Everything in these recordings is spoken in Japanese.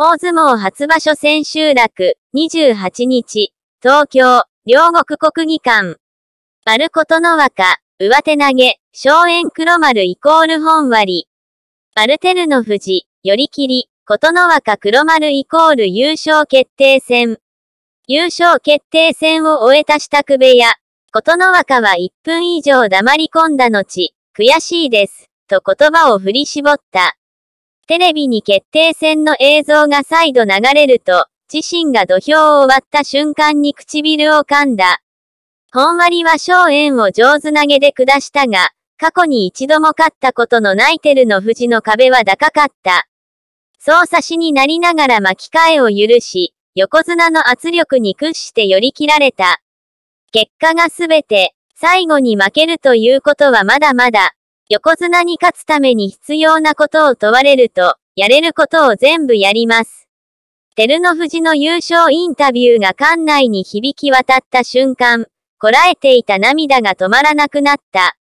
大相撲初場所千秋楽、28日、東京、両国国技館。丸琴の若、上手投げ、荘園黒丸イコール本割。丸ルの富士、寄り切り、琴の若黒丸イコール優勝決定戦。優勝決定戦を終えた支度部屋。琴の若は1分以上黙り込んだ後、悔しいです、と言葉を振り絞った。テレビに決定戦の映像が再度流れると、自身が土俵を割った瞬間に唇を噛んだ。本割は荘園を上手投げで下したが、過去に一度も勝ったことのないテルの富士の壁は高かった。操作しになりながら巻き替えを許し、横綱の圧力に屈して寄り切られた。結果がすべて、最後に負けるということはまだまだ、横綱に勝つために必要なことを問われると、やれることを全部やります。照ノ富士の優勝インタビューが館内に響き渡った瞬間、こらえていた涙が止まらなくなった。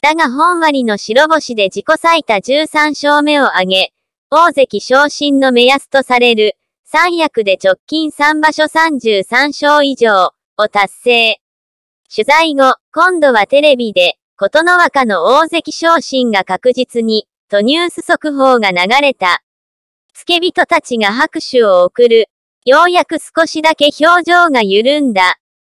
だが本割の白星で自己最多13勝目を挙げ、大関昇進の目安とされる、三役で直近3場所33勝以上を達成。取材後、今度はテレビで、ことの若の大関昇進が確実に、とニュース速報が流れた。付け人たちが拍手を送る。ようやく少しだけ表情が緩んだ。